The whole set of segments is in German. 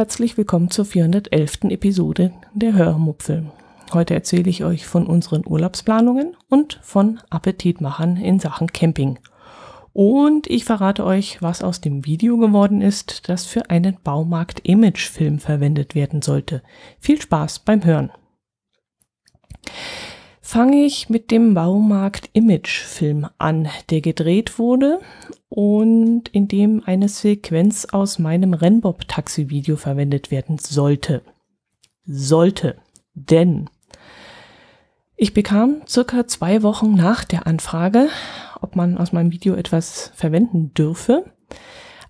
herzlich willkommen zur 411. Episode der Hörmupfel. Heute erzähle ich euch von unseren Urlaubsplanungen und von Appetitmachern in Sachen Camping. Und ich verrate euch, was aus dem Video geworden ist, das für einen Baumarkt-Image-Film verwendet werden sollte. Viel Spaß beim Hören! fange ich mit dem Baumarkt Image Film an, der gedreht wurde und in dem eine Sequenz aus meinem Rennbob Taxi Video verwendet werden sollte. Sollte, denn ich bekam circa zwei Wochen nach der Anfrage, ob man aus meinem Video etwas verwenden dürfe,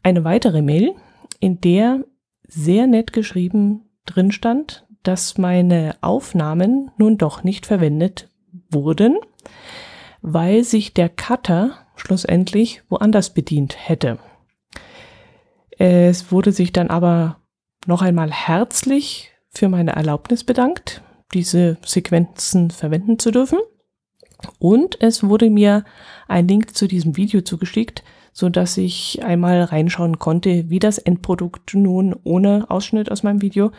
eine weitere Mail, in der sehr nett geschrieben drin stand, dass meine Aufnahmen nun doch nicht verwendet wurden, weil sich der Cutter schlussendlich woanders bedient hätte. Es wurde sich dann aber noch einmal herzlich für meine Erlaubnis bedankt, diese Sequenzen verwenden zu dürfen. Und es wurde mir ein Link zu diesem Video zugeschickt, so dass ich einmal reinschauen konnte, wie das Endprodukt nun ohne Ausschnitt aus meinem Video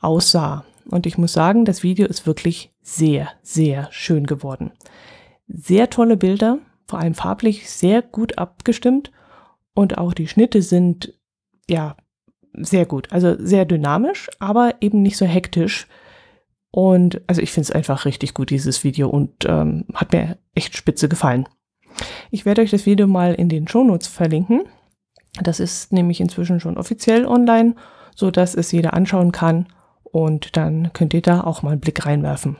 aussah. Und ich muss sagen, das Video ist wirklich sehr, sehr schön geworden. Sehr tolle Bilder, vor allem farblich sehr gut abgestimmt und auch die Schnitte sind ja sehr gut, also sehr dynamisch, aber eben nicht so hektisch. Und also ich finde es einfach richtig gut, dieses Video und ähm, hat mir echt spitze gefallen. Ich werde euch das Video mal in den Shownotes verlinken. Das ist nämlich inzwischen schon offiziell online, sodass es jeder anschauen kann und dann könnt ihr da auch mal einen Blick reinwerfen.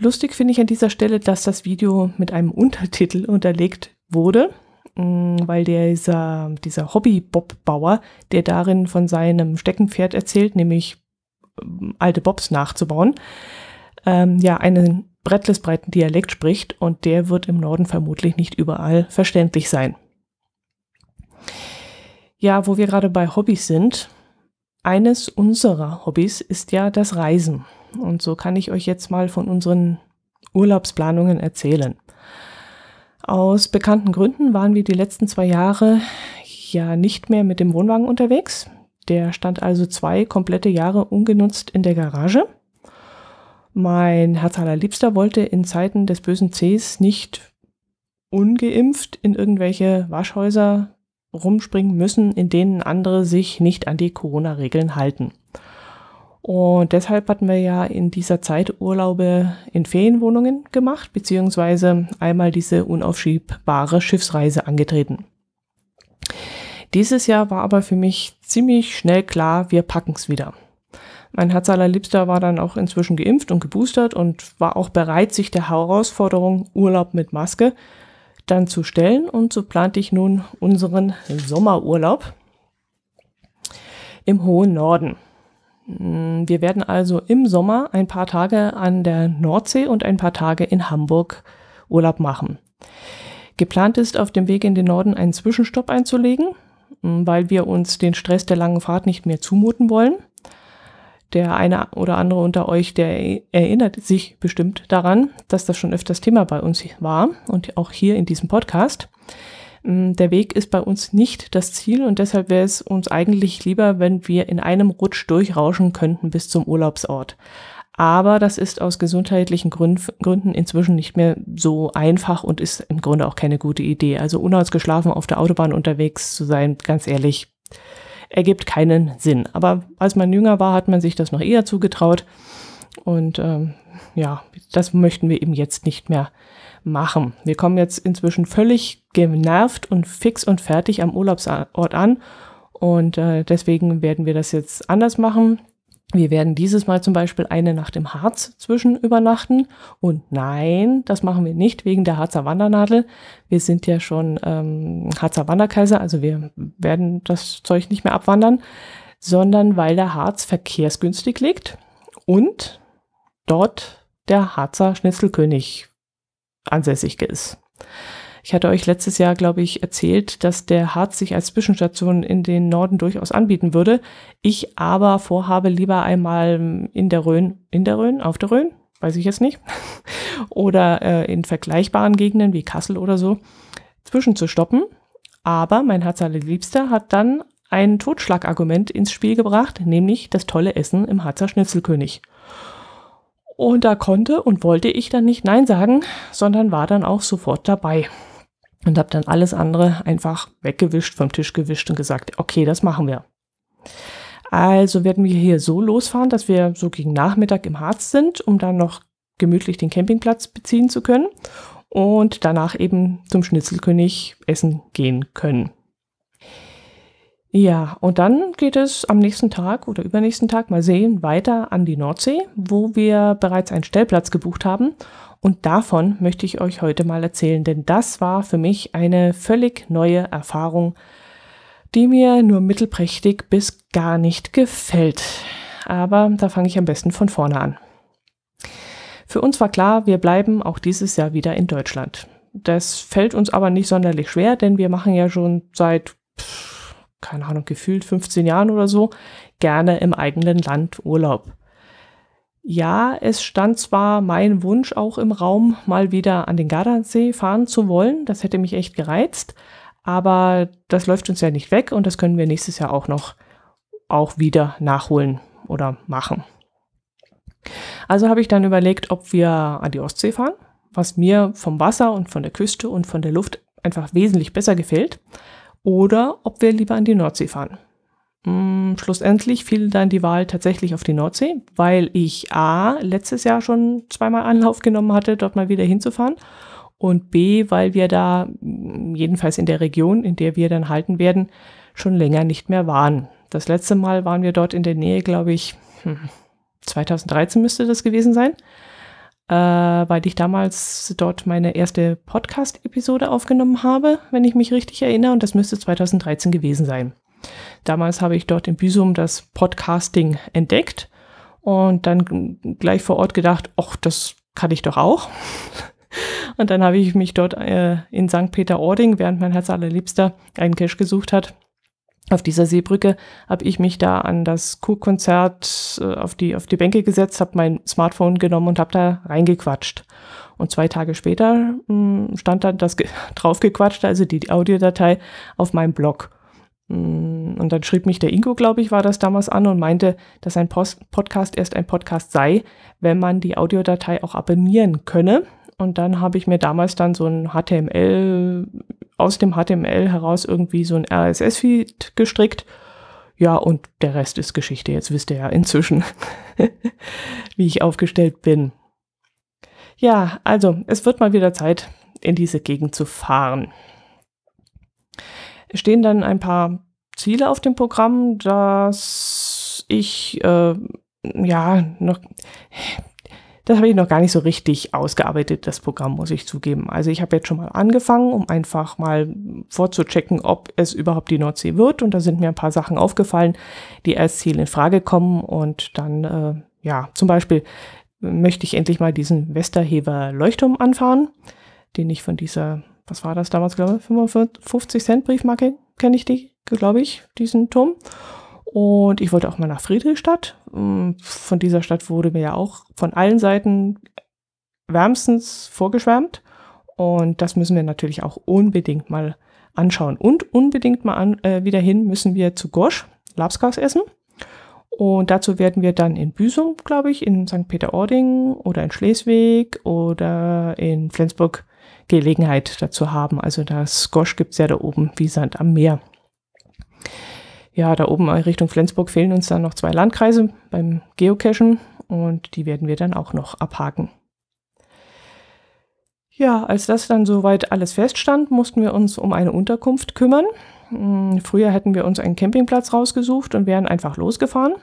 Lustig finde ich an dieser Stelle, dass das Video mit einem Untertitel unterlegt wurde, mm, weil dieser, dieser Hobby-Bobbauer, der darin von seinem Steckenpferd erzählt, nämlich mm, alte Bobs nachzubauen, ähm, ja, einen brettlisbreiten Dialekt spricht und der wird im Norden vermutlich nicht überall verständlich sein. Ja, wo wir gerade bei Hobbys sind, eines unserer Hobbys ist ja das Reisen. Und so kann ich euch jetzt mal von unseren Urlaubsplanungen erzählen. Aus bekannten Gründen waren wir die letzten zwei Jahre ja nicht mehr mit dem Wohnwagen unterwegs. Der stand also zwei komplette Jahre ungenutzt in der Garage. Mein Herz aller Liebster wollte in Zeiten des bösen Cs nicht ungeimpft in irgendwelche Waschhäuser rumspringen müssen, in denen andere sich nicht an die Corona-Regeln halten. Und deshalb hatten wir ja in dieser Zeit Urlaube in Ferienwohnungen gemacht, beziehungsweise einmal diese unaufschiebbare Schiffsreise angetreten. Dieses Jahr war aber für mich ziemlich schnell klar, wir packen es wieder. Mein Herz allerliebster war dann auch inzwischen geimpft und geboostert und war auch bereit, sich der Herausforderung Urlaub mit Maske dann zu stellen. Und so plante ich nun unseren Sommerurlaub im hohen Norden. Hm, wir werden also im Sommer ein paar Tage an der Nordsee und ein paar Tage in Hamburg Urlaub machen. Geplant ist, auf dem Weg in den Norden einen Zwischenstopp einzulegen, hm, weil wir uns den Stress der langen Fahrt nicht mehr zumuten wollen. Der eine oder andere unter euch, der erinnert sich bestimmt daran, dass das schon öfters Thema bei uns war und auch hier in diesem Podcast. Mm, der Weg ist bei uns nicht das Ziel und deshalb wäre es uns eigentlich lieber, wenn wir in einem Rutsch durchrauschen könnten bis zum Urlaubsort. Aber das ist aus gesundheitlichen Gründen inzwischen nicht mehr so einfach und ist im Grunde auch keine gute Idee. Also unausgeschlafen auf der Autobahn unterwegs zu sein, ganz ehrlich, ergibt keinen Sinn. Aber als man jünger war, hat man sich das noch eher zugetraut. Und ähm, ja, das möchten wir eben jetzt nicht mehr machen. Wir kommen jetzt inzwischen völlig genervt und fix und fertig am Urlaubsort an. Und äh, deswegen werden wir das jetzt anders machen. Wir werden dieses Mal zum Beispiel eine Nacht im Harz zwischen übernachten. Und nein, das machen wir nicht wegen der Harzer Wandernadel. Wir sind ja schon ähm, Harzer Wanderkaiser, also wir werden das Zeug nicht mehr abwandern, sondern weil der Harz verkehrsgünstig liegt und dort der Harzer Schnitzelkönig ansässig ist. Ich hatte euch letztes Jahr, glaube ich, erzählt, dass der Harz sich als Zwischenstation in den Norden durchaus anbieten würde. Ich aber vorhabe lieber einmal in der Rhön, in der Rhön, auf der Rhön, weiß ich jetzt nicht, oder äh, in vergleichbaren Gegenden wie Kassel oder so, zwischenzustoppen. Aber mein Herz allerliebster hat dann ein Totschlagargument ins Spiel gebracht, nämlich das tolle Essen im Harzer Schnitzelkönig. Und da konnte und wollte ich dann nicht Nein sagen, sondern war dann auch sofort dabei und habe dann alles andere einfach weggewischt, vom Tisch gewischt und gesagt, okay, das machen wir. Also werden wir hier so losfahren, dass wir so gegen Nachmittag im Harz sind, um dann noch gemütlich den Campingplatz beziehen zu können und danach eben zum Schnitzelkönig essen gehen können. Ja, und dann geht es am nächsten Tag oder übernächsten Tag, mal sehen, weiter an die Nordsee, wo wir bereits einen Stellplatz gebucht haben. Und davon möchte ich euch heute mal erzählen, denn das war für mich eine völlig neue Erfahrung, die mir nur mittelprächtig bis gar nicht gefällt. Aber da fange ich am besten von vorne an. Für uns war klar, wir bleiben auch dieses Jahr wieder in Deutschland. Das fällt uns aber nicht sonderlich schwer, denn wir machen ja schon seit... Pff, keine Ahnung, gefühlt 15 Jahren oder so, gerne im eigenen Land Urlaub. Ja, es stand zwar mein Wunsch auch im Raum, mal wieder an den Gardasee fahren zu wollen, das hätte mich echt gereizt, aber das läuft uns ja nicht weg und das können wir nächstes Jahr auch noch auch wieder nachholen oder machen. Also habe ich dann überlegt, ob wir an die Ostsee fahren, was mir vom Wasser und von der Küste und von der Luft einfach wesentlich besser gefällt oder ob wir lieber an die Nordsee fahren. Mm, schlussendlich fiel dann die Wahl tatsächlich auf die Nordsee, weil ich A, letztes Jahr schon zweimal Anlauf genommen hatte, dort mal wieder hinzufahren und B, weil wir da, mm, jedenfalls in der Region, in der wir dann halten werden, schon länger nicht mehr waren. Das letzte Mal waren wir dort in der Nähe, glaube ich, 2013 hm, müsste das gewesen sein äh, weil ich damals dort meine erste Podcast-Episode aufgenommen habe, wenn ich mich richtig erinnere, und das müsste 2013 gewesen sein. Damals habe ich dort in Büsum das Podcasting entdeckt und dann gleich vor Ort gedacht, ach, das kann ich doch auch. Und dann habe ich mich dort äh, in St. Peter-Ording, während mein Herz allerliebster einen Cash gesucht hat, auf dieser Seebrücke habe ich mich da an das cook äh, auf, die, auf die Bänke gesetzt, habe mein Smartphone genommen und habe da reingequatscht. Und zwei Tage später mh, mm, stand dann das draufgequatscht, also die, die Audiodatei, auf meinem Blog. Mm, und dann schrieb mich der Ingo, glaube ich, war das damals an und meinte, dass ein Post Podcast erst ein Podcast sei, wenn man die Audiodatei auch abonnieren könne. Und dann habe ich mir damals dann so ein HTML aus dem HTML heraus irgendwie so ein RSS-Feed gestrickt. Ja, und der Rest ist Geschichte. Jetzt wisst ihr ja inzwischen, wie ich aufgestellt bin. Ja, also, es wird mal wieder Zeit, in diese Gegend zu fahren. Es Stehen dann ein paar Ziele auf dem Programm, dass ich äh, ja noch das habe ich noch gar nicht so richtig ausgearbeitet, das Programm, muss ich zugeben. Also ich habe jetzt schon mal angefangen, um einfach mal vorzuchecken, ob es überhaupt die Nordsee wird. Und da sind mir ein paar Sachen aufgefallen, die als Ziel in Frage kommen. Und dann, äh, ja, zum Beispiel möchte ich endlich mal diesen Westerhever Leuchtturm anfahren, den ich von dieser, was war das damals, glaube ich, 55 Cent Briefmarke, kenne ich die, glaube ich, diesen Turm. Und ich wollte auch mal nach Friedrichstadt. Mm, von dieser Stadt wurde mir ja auch von allen Seiten wärmstens vorgeschwärmt. Und das müssen wir natürlich auch unbedingt mal anschauen. Und unbedingt mal an, äh, wieder hin müssen wir zu Gosch, Labskas essen. Und dazu werden wir dann in Büsum, glaube ich, in St. Peter-Ording oder in Schleswig oder in Flensburg Gelegenheit dazu haben. Also das Gosch gibt es ja da oben wie Sand am Meer ja, da oben Richtung Flensburg fehlen uns dann noch zwei Landkreise beim Geocachen und die werden wir dann auch noch abhaken. Ja, als das dann soweit alles feststand, mussten wir uns um eine Unterkunft kümmern. Hm, früher hätten wir uns einen Campingplatz rausgesucht und wären einfach losgefahren.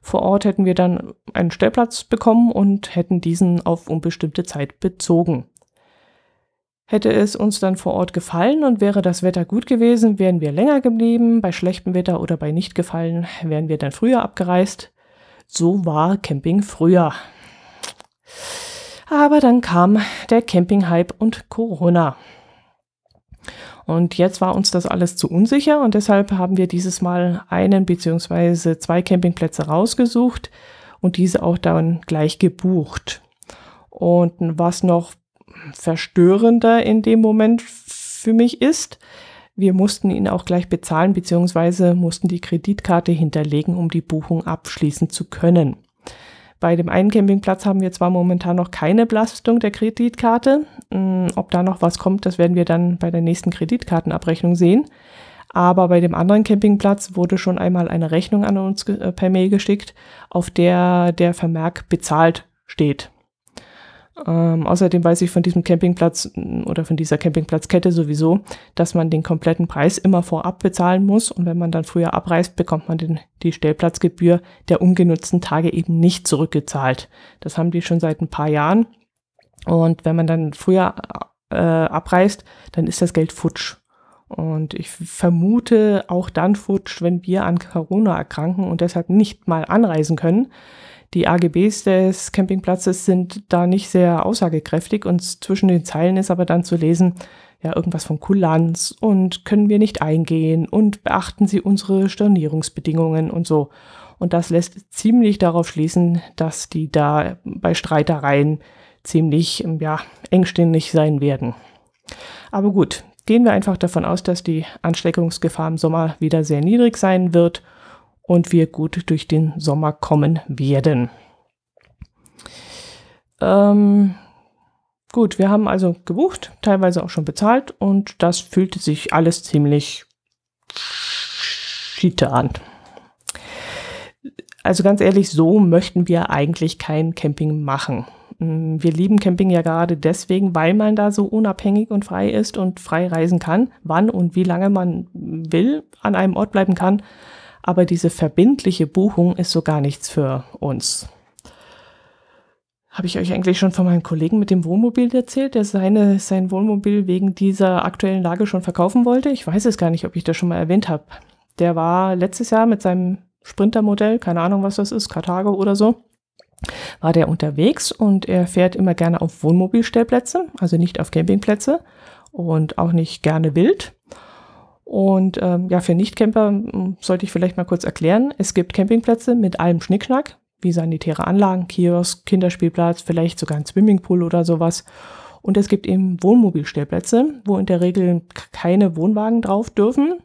Vor Ort hätten wir dann einen Stellplatz bekommen und hätten diesen auf unbestimmte Zeit bezogen. Hätte es uns dann vor Ort gefallen und wäre das Wetter gut gewesen, wären wir länger geblieben. Bei schlechtem Wetter oder bei nicht gefallen, wären wir dann früher abgereist. So war Camping früher. Aber dann kam der Camping-Hype und Corona. Und jetzt war uns das alles zu unsicher und deshalb haben wir dieses Mal einen bzw. zwei Campingplätze rausgesucht und diese auch dann gleich gebucht. Und was noch verstörender in dem Moment für mich ist. Wir mussten ihn auch gleich bezahlen bzw. mussten die Kreditkarte hinterlegen, um die Buchung abschließen zu können. Bei dem einen Campingplatz haben wir zwar momentan noch keine Belastung der Kreditkarte. Hm, ob da noch was kommt, das werden wir dann bei der nächsten Kreditkartenabrechnung sehen. Aber bei dem anderen Campingplatz wurde schon einmal eine Rechnung an uns äh, per Mail geschickt, auf der der Vermerk bezahlt steht. Ähm, außerdem weiß ich von diesem Campingplatz mm, oder von dieser Campingplatzkette sowieso, dass man den kompletten Preis immer vorab bezahlen muss und wenn man dann früher abreist, bekommt man den, die Stellplatzgebühr der ungenutzten Tage eben nicht zurückgezahlt. Das haben die schon seit ein paar Jahren und wenn man dann früher äh, abreist, dann ist das Geld futsch. Und ich vermute auch dann futsch, wenn wir an Corona erkranken und deshalb nicht mal anreisen können. Die AGBs des Campingplatzes sind da nicht sehr aussagekräftig und zwischen den Zeilen ist aber dann zu lesen, ja, irgendwas von Kulanz und können wir nicht eingehen und beachten Sie unsere Stornierungsbedingungen und so. Und das lässt ziemlich darauf schließen, dass die da bei Streitereien ziemlich, ja, engständig sein werden. Aber gut, gehen wir einfach davon aus, dass die Ansteckungsgefahr im Sommer wieder sehr niedrig sein wird und wir gut durch den Sommer kommen werden. Ähm, gut, wir haben also gebucht, teilweise auch schon bezahlt und das fühlte sich alles ziemlich schiete an. Also ganz ehrlich, so möchten wir eigentlich kein Camping machen. Mm, wir lieben Camping ja gerade deswegen, weil man da so unabhängig und frei ist und frei reisen kann, wann und wie lange man will, an einem Ort bleiben kann aber diese verbindliche Buchung ist so gar nichts für uns. Habe ich euch eigentlich schon von meinem Kollegen mit dem Wohnmobil erzählt, der seine, sein Wohnmobil wegen dieser aktuellen Lage schon verkaufen wollte? Ich weiß es gar nicht, ob ich das schon mal erwähnt habe. Der war letztes Jahr mit seinem Sprintermodell, keine Ahnung, was das ist, Karthago oder so, war der unterwegs und er fährt immer gerne auf Wohnmobilstellplätze, also nicht auf Campingplätze und auch nicht gerne wild. Und ähm, ja, für Nichtcamper hm, sollte ich vielleicht mal kurz erklären. Es gibt Campingplätze mit allem Schnickschnack, wie sanitäre Anlagen, Kiosk, Kinderspielplatz, vielleicht sogar ein Swimmingpool oder sowas. Und es gibt eben Wohnmobilstellplätze, wo in der Regel keine Wohnwagen drauf dürfen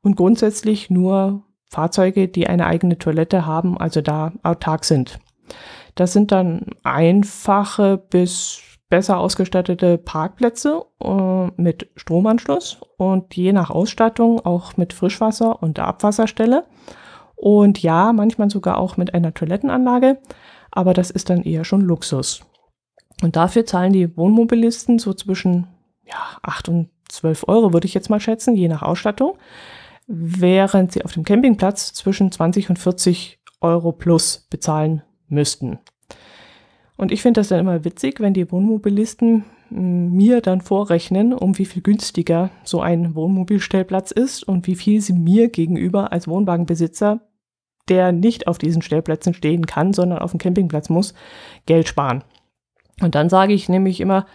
und grundsätzlich nur Fahrzeuge, die eine eigene Toilette haben, also da autark sind. Das sind dann einfache bis besser ausgestattete Parkplätze äh, mit Stromanschluss und je nach Ausstattung auch mit Frischwasser und Abwasserstelle. Und ja, manchmal sogar auch mit einer Toilettenanlage, aber das ist dann eher schon Luxus. Und dafür zahlen die Wohnmobilisten so zwischen ja, 8 und 12 Euro, würde ich jetzt mal schätzen, je nach Ausstattung, während sie auf dem Campingplatz zwischen 20 und 40 Euro plus bezahlen müssten. Und ich finde das dann immer witzig, wenn die Wohnmobilisten hm, mir dann vorrechnen, um wie viel günstiger so ein Wohnmobilstellplatz ist und wie viel sie mir gegenüber als Wohnwagenbesitzer, der nicht auf diesen Stellplätzen stehen kann, sondern auf dem Campingplatz muss, Geld sparen. Und dann sage ich nämlich immer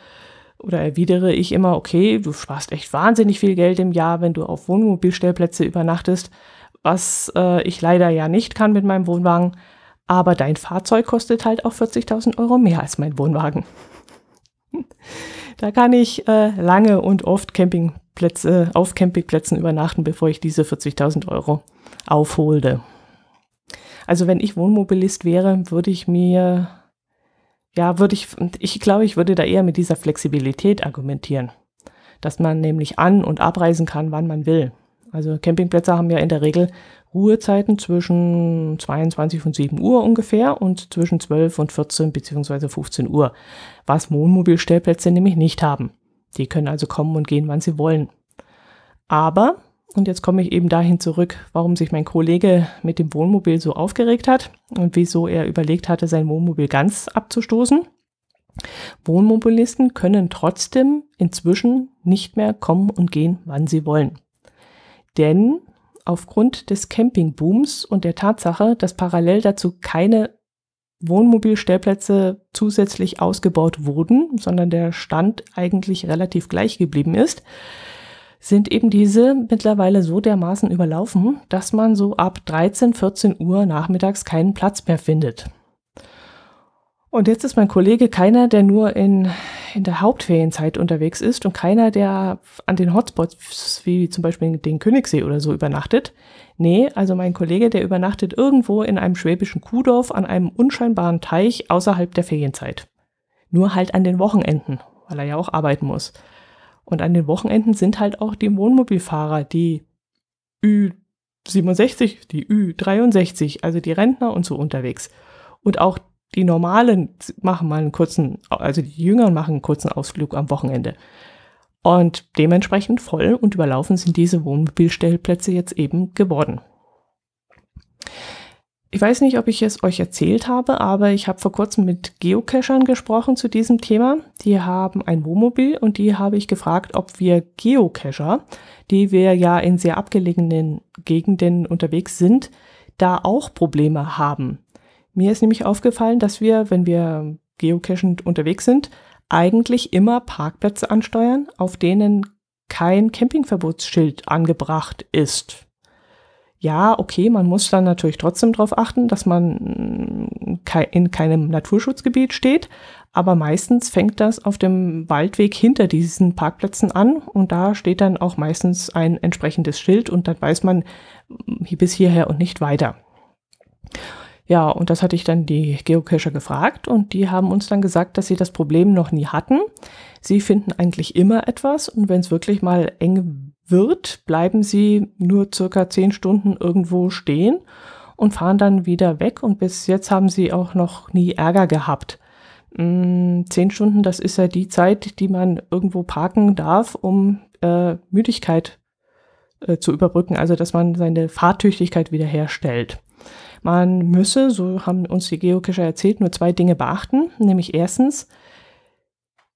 oder erwidere ich immer, okay, du sparst echt wahnsinnig viel Geld im Jahr, wenn du auf Wohnmobilstellplätze übernachtest, was äh, ich leider ja nicht kann mit meinem Wohnwagen. Aber dein Fahrzeug kostet halt auch 40.000 Euro mehr als mein Wohnwagen. da kann ich äh, lange und oft Campingplätze, äh, auf Campingplätzen übernachten, bevor ich diese 40.000 Euro aufholte. Also wenn ich Wohnmobilist wäre, würde ich mir, ja, würde ich, ich glaube, ich würde da eher mit dieser Flexibilität argumentieren, dass man nämlich an- und abreisen kann, wann man will. Also Campingplätze haben ja in der Regel Ruhezeiten zwischen 22 und 7 Uhr ungefähr und zwischen 12 und 14 bzw. 15 Uhr, was Wohnmobilstellplätze nämlich nicht haben. Die können also kommen und gehen, wann sie wollen. Aber, und jetzt komme ich eben dahin zurück, warum sich mein Kollege mit dem Wohnmobil so aufgeregt hat und wieso er überlegt hatte, sein Wohnmobil ganz abzustoßen. Wohnmobilisten können trotzdem inzwischen nicht mehr kommen und gehen, wann sie wollen. Denn aufgrund des Campingbooms und der Tatsache, dass parallel dazu keine Wohnmobilstellplätze zusätzlich ausgebaut wurden, sondern der Stand eigentlich relativ gleich geblieben ist, sind eben diese mittlerweile so dermaßen überlaufen, dass man so ab 13, 14 Uhr nachmittags keinen Platz mehr findet. Und jetzt ist mein Kollege keiner, der nur in, in der Hauptferienzeit unterwegs ist und keiner, der an den Hotspots wie zum Beispiel den Königssee oder so übernachtet. Nee, also mein Kollege, der übernachtet irgendwo in einem schwäbischen Kuhdorf an einem unscheinbaren Teich außerhalb der Ferienzeit. Nur halt an den Wochenenden, weil er ja auch arbeiten muss. Und an den Wochenenden sind halt auch die Wohnmobilfahrer, die Ü67, die Ü63, also die Rentner und so unterwegs. Und auch die Normalen machen mal einen kurzen, also die Jüngeren machen einen kurzen Ausflug am Wochenende. Und dementsprechend voll und überlaufen sind diese Wohnmobilstellplätze jetzt eben geworden. Ich weiß nicht, ob ich es euch erzählt habe, aber ich habe vor kurzem mit Geocachern gesprochen zu diesem Thema. Die haben ein Wohnmobil und die habe ich gefragt, ob wir Geocacher, die wir ja in sehr abgelegenen Gegenden unterwegs sind, da auch Probleme haben. Mir ist nämlich aufgefallen, dass wir, wenn wir geocachend unterwegs sind, eigentlich immer Parkplätze ansteuern, auf denen kein Campingverbotsschild angebracht ist. Ja, okay, man muss dann natürlich trotzdem darauf achten, dass man mm, in keinem Naturschutzgebiet steht, aber meistens fängt das auf dem Waldweg hinter diesen Parkplätzen an und da steht dann auch meistens ein entsprechendes Schild und dann weiß man mm, bis hierher und nicht weiter. Ja, und das hatte ich dann die Geocacher gefragt und die haben uns dann gesagt, dass sie das Problem noch nie hatten. Sie finden eigentlich immer etwas und wenn es wirklich mal eng wird, bleiben sie nur circa zehn Stunden irgendwo stehen und fahren dann wieder weg und bis jetzt haben sie auch noch nie Ärger gehabt. Mh, mm, zehn Stunden, das ist ja die Zeit, die man irgendwo parken darf, um äh, Müdigkeit äh, zu überbrücken, also dass man seine Fahrtüchtigkeit wiederherstellt. Man müsse, so haben uns die Geocacher erzählt, nur zwei Dinge beachten, nämlich erstens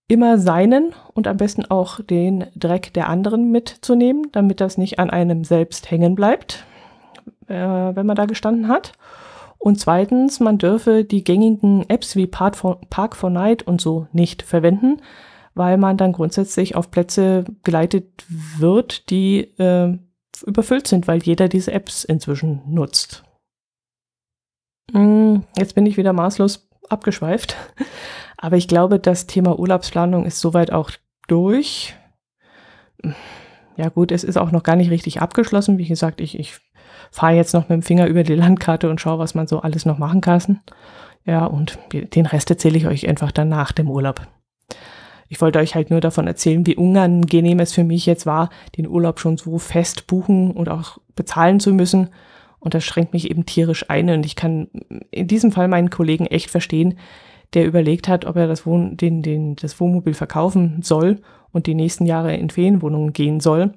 immer seinen und am besten auch den Dreck der anderen mitzunehmen, damit das nicht an einem selbst hängen bleibt, äh, wenn man da gestanden hat. Und zweitens, man dürfe die gängigen Apps wie Park4Night und so nicht verwenden, weil man dann grundsätzlich auf Plätze geleitet wird, die äh, überfüllt sind, weil jeder diese Apps inzwischen nutzt. Mm, jetzt bin ich wieder maßlos abgeschweift. Aber ich glaube, das Thema Urlaubsplanung ist soweit auch durch. Ja gut, es ist auch noch gar nicht richtig abgeschlossen. Wie gesagt, ich, ich fahre jetzt noch mit dem Finger über die Landkarte und schaue, was man so alles noch machen kann. Ja, und den Rest erzähle ich euch einfach dann nach dem Urlaub. Ich wollte euch halt nur davon erzählen, wie unangenehm es für mich jetzt war, den Urlaub schon so fest buchen und auch bezahlen zu müssen und das schränkt mich eben tierisch ein. Und ich kann in diesem Fall meinen Kollegen echt verstehen, der überlegt hat, ob er das, Wohn den, den, das Wohnmobil verkaufen soll und die nächsten Jahre in Ferienwohnungen gehen soll.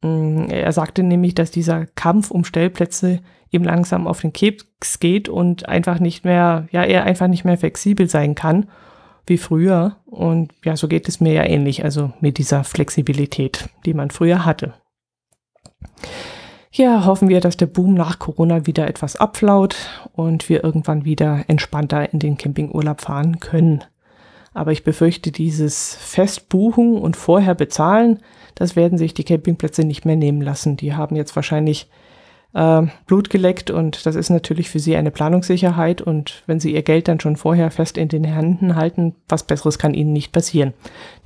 Mm, er sagte nämlich, dass dieser Kampf um Stellplätze ihm langsam auf den Keks geht und einfach nicht mehr, ja, er einfach nicht mehr flexibel sein kann wie früher. Und ja, so geht es mir ja ähnlich, also mit dieser Flexibilität, die man früher hatte. Ja, hoffen wir, dass der Boom nach Corona wieder etwas abflaut und wir irgendwann wieder entspannter in den Campingurlaub fahren können. Aber ich befürchte, dieses Festbuchen und vorher bezahlen, das werden sich die Campingplätze nicht mehr nehmen lassen. Die haben jetzt wahrscheinlich äh, Blut geleckt und das ist natürlich für sie eine Planungssicherheit und wenn sie ihr Geld dann schon vorher fest in den Händen halten, was Besseres kann ihnen nicht passieren.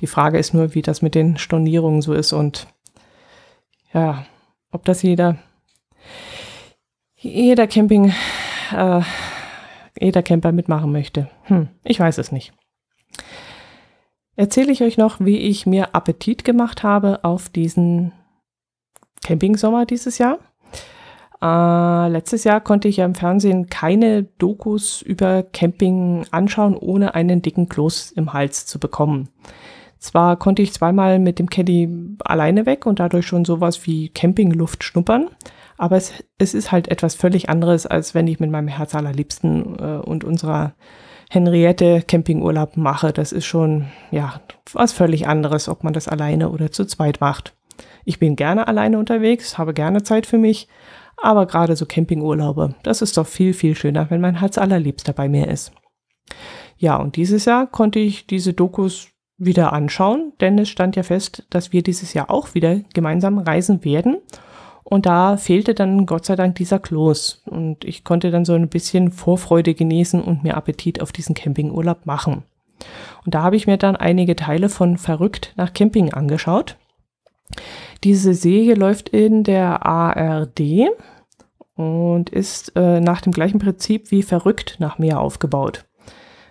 Die Frage ist nur, wie das mit den Stornierungen so ist und ja, ob das jeder, jeder Camping, äh, jeder Camper mitmachen möchte. Hm, ich weiß es nicht. Erzähle ich euch noch, wie ich mir Appetit gemacht habe auf diesen Campingsommer dieses Jahr. Äh, letztes Jahr konnte ich ja im Fernsehen keine Dokus über Camping anschauen, ohne einen dicken Kloß im Hals zu bekommen. Zwar konnte ich zweimal mit dem Caddy alleine weg und dadurch schon sowas wie Campingluft schnuppern, aber es, es ist halt etwas völlig anderes, als wenn ich mit meinem Herz allerliebsten äh, und unserer Henriette Campingurlaub mache. Das ist schon, ja, was völlig anderes, ob man das alleine oder zu zweit macht. Ich bin gerne alleine unterwegs, habe gerne Zeit für mich, aber gerade so Campingurlaube, das ist doch viel, viel schöner, wenn mein Herz allerliebster bei mir ist. Ja, und dieses Jahr konnte ich diese Dokus wieder anschauen, denn es stand ja fest, dass wir dieses Jahr auch wieder gemeinsam reisen werden. Und da fehlte dann Gott sei Dank dieser Kloß. Und ich konnte dann so ein bisschen Vorfreude genießen und mir Appetit auf diesen Campingurlaub machen. Und da habe ich mir dann einige Teile von Verrückt nach Camping angeschaut. Diese Serie läuft in der ARD und ist äh, nach dem gleichen Prinzip wie Verrückt nach Meer aufgebaut.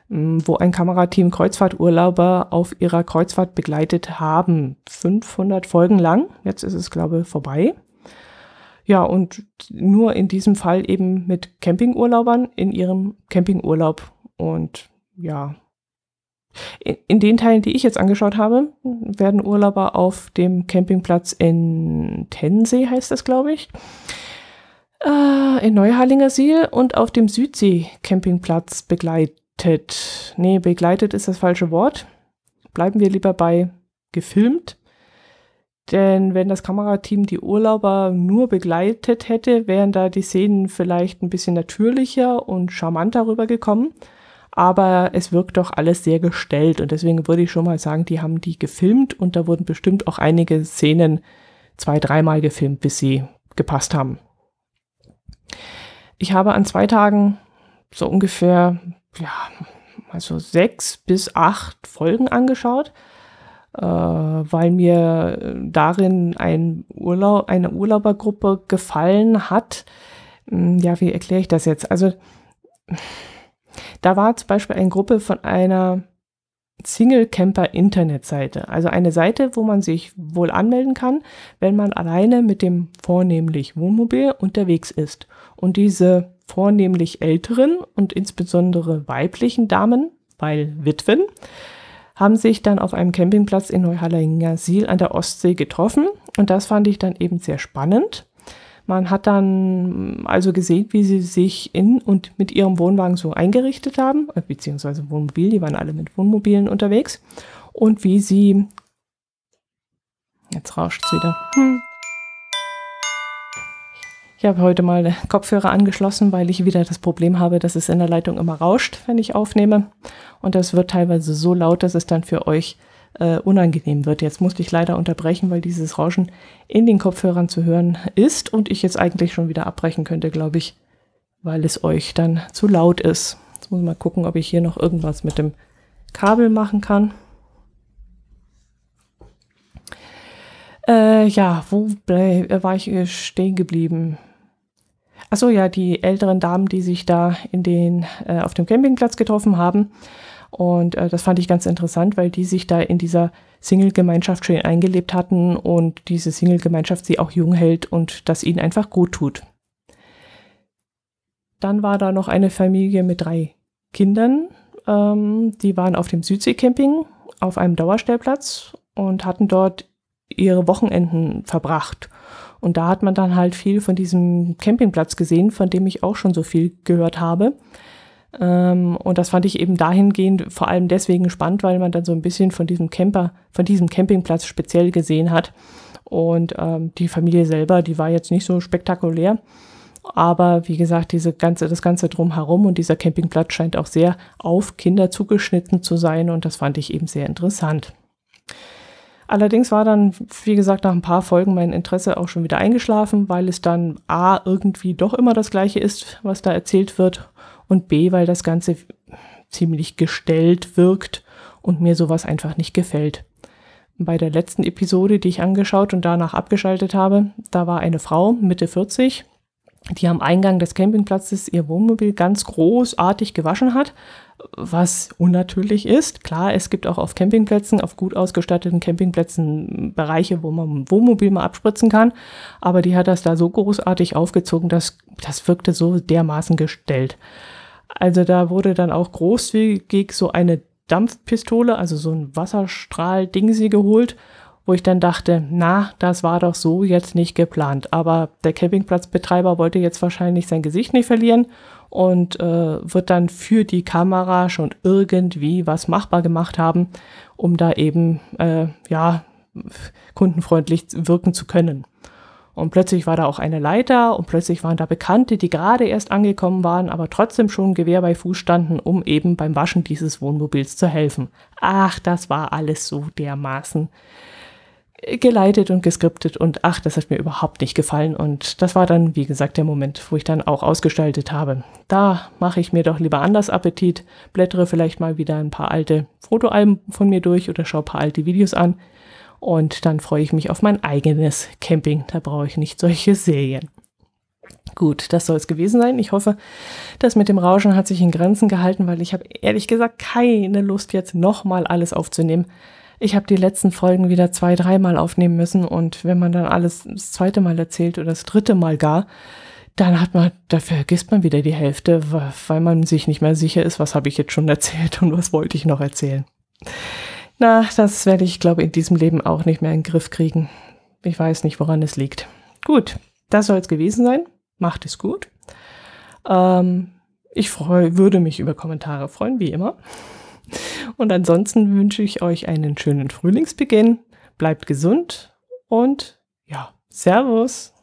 Ähm, wo ein Kamerateam Kreuzfahrturlauber auf ihrer Kreuzfahrt begleitet haben. 500 Folgen lang. Jetzt ist es, glaube ich, vorbei. Ja, und nur in diesem Fall eben mit Campingurlaubern in ihrem Campingurlaub. Und ja, in den Teilen, die ich jetzt angeschaut habe, werden Urlauber auf dem Campingplatz in Tensee, heißt das, glaube ich, äh, in Neuharlingersiel und auf dem Südsee-Campingplatz begleitet begleitet. Nee, begleitet ist das falsche Wort. Bleiben wir lieber bei gefilmt. Denn wenn das Kamerateam die Urlauber nur begleitet hätte, wären da die Szenen vielleicht ein bisschen natürlicher und charmanter rübergekommen. Aber es wirkt doch alles sehr gestellt und deswegen würde ich schon mal sagen, die haben die gefilmt und da wurden bestimmt auch einige Szenen zwei, dreimal gefilmt, bis sie gepasst haben. Ich habe an zwei Tagen so ungefähr, ja, also sechs bis acht Folgen angeschaut, äh, weil mir darin ein Urlaub, eine Urlaubergruppe gefallen hat. Hm, ja, wie erkläre ich das jetzt? Also, da war zum Beispiel eine Gruppe von einer Single-Camper-Internetseite. Also eine Seite, wo man sich wohl anmelden kann, wenn man alleine mit dem vornehmlich Wohnmobil unterwegs ist. Und diese vornehmlich älteren und insbesondere weiblichen Damen, weil Witwen, haben sich dann auf einem Campingplatz in Neuhallingersiel an der Ostsee getroffen. Und das fand ich dann eben sehr spannend. Man hat dann hm, also gesehen, wie sie sich in und mit ihrem Wohnwagen so eingerichtet haben, äh, beziehungsweise Wohnmobil, die waren alle mit Wohnmobilen unterwegs, und wie sie. Jetzt rauscht es wieder. Hm. Ich habe heute mal Kopfhörer angeschlossen, weil ich wieder das Problem habe, dass es in der Leitung immer rauscht, wenn ich aufnehme. Und das wird teilweise so laut, dass es dann für euch äh, unangenehm wird. Jetzt musste ich leider unterbrechen, weil dieses Rauschen in den Kopfhörern zu hören ist und ich jetzt eigentlich schon wieder abbrechen könnte, glaube ich, weil es euch dann zu laut ist. Jetzt muss ich mal gucken, ob ich hier noch irgendwas mit dem Kabel machen kann. Äh, ja, wo war ich stehen geblieben? Achso, ja, die älteren Damen, die sich da in den, äh, auf dem Campingplatz getroffen haben. Und äh, das fand ich ganz interessant, weil die sich da in dieser Single-Gemeinschaft schön eingelebt hatten und diese Single-Gemeinschaft sie auch jung hält und das ihnen einfach gut tut. Dann war da noch eine Familie mit drei Kindern. Ähm, die waren auf dem Südsee-Camping auf einem Dauerstellplatz und hatten dort ihre Wochenenden verbracht. Und da hat man dann halt viel von diesem Campingplatz gesehen, von dem ich auch schon so viel gehört habe. Ähm, und das fand ich eben dahingehend vor allem deswegen spannend, weil man dann so ein bisschen von diesem Camper, von diesem Campingplatz speziell gesehen hat. Und ähm, die Familie selber, die war jetzt nicht so spektakulär. Aber wie gesagt, diese ganze, das Ganze drumherum und dieser Campingplatz scheint auch sehr auf Kinder zugeschnitten zu sein. Und das fand ich eben sehr interessant. Allerdings war dann, wie gesagt, nach ein paar Folgen mein Interesse auch schon wieder eingeschlafen, weil es dann A irgendwie doch immer das gleiche ist, was da erzählt wird und B, weil das Ganze ziemlich gestellt wirkt und mir sowas einfach nicht gefällt. Bei der letzten Episode, die ich angeschaut und danach abgeschaltet habe, da war eine Frau, Mitte 40, die am Eingang des Campingplatzes ihr Wohnmobil ganz großartig gewaschen hat, was unnatürlich ist. Klar, es gibt auch auf Campingplätzen, auf gut ausgestatteten Campingplätzen Bereiche, wo man Wohnmobil mal abspritzen kann, aber die hat das da so großartig aufgezogen, dass das wirkte so dermaßen gestellt. Also da wurde dann auch großzügig so eine Dampfpistole, also so ein Wasserstrahl-Ding sie geholt wo ich dann dachte, na, das war doch so jetzt nicht geplant. Aber der Campingplatzbetreiber wollte jetzt wahrscheinlich sein Gesicht nicht verlieren und äh, wird dann für die Kamera schon irgendwie was machbar gemacht haben, um da eben äh, ja kundenfreundlich wirken zu können. Und plötzlich war da auch eine Leiter und plötzlich waren da Bekannte, die gerade erst angekommen waren, aber trotzdem schon Gewehr bei Fuß standen, um eben beim Waschen dieses Wohnmobils zu helfen. Ach, das war alles so dermaßen geleitet und geskriptet und ach, das hat mir überhaupt nicht gefallen und das war dann, wie gesagt, der Moment, wo ich dann auch ausgestaltet habe. Da mache ich mir doch lieber anders Appetit, blättere vielleicht mal wieder ein paar alte Fotoalben von mir durch oder schaue ein paar alte Videos an und dann freue ich mich auf mein eigenes Camping. Da brauche ich nicht solche Serien. Gut, das soll es gewesen sein. Ich hoffe, das mit dem Rauschen hat sich in Grenzen gehalten, weil ich habe ehrlich gesagt keine Lust jetzt nochmal alles aufzunehmen ich habe die letzten Folgen wieder zwei, dreimal aufnehmen müssen und wenn man dann alles das zweite Mal erzählt oder das dritte Mal gar, dann hat man, da vergisst man wieder die Hälfte, weil man sich nicht mehr sicher ist, was habe ich jetzt schon erzählt und was wollte ich noch erzählen. Na, das werde ich, glaube ich, in diesem Leben auch nicht mehr in den Griff kriegen. Ich weiß nicht, woran es liegt. Gut, das soll es gewesen sein. Macht es gut. Ähm, ich freu, würde mich über Kommentare freuen, wie immer. Und ansonsten wünsche ich euch einen schönen Frühlingsbeginn. Bleibt gesund und ja, Servus.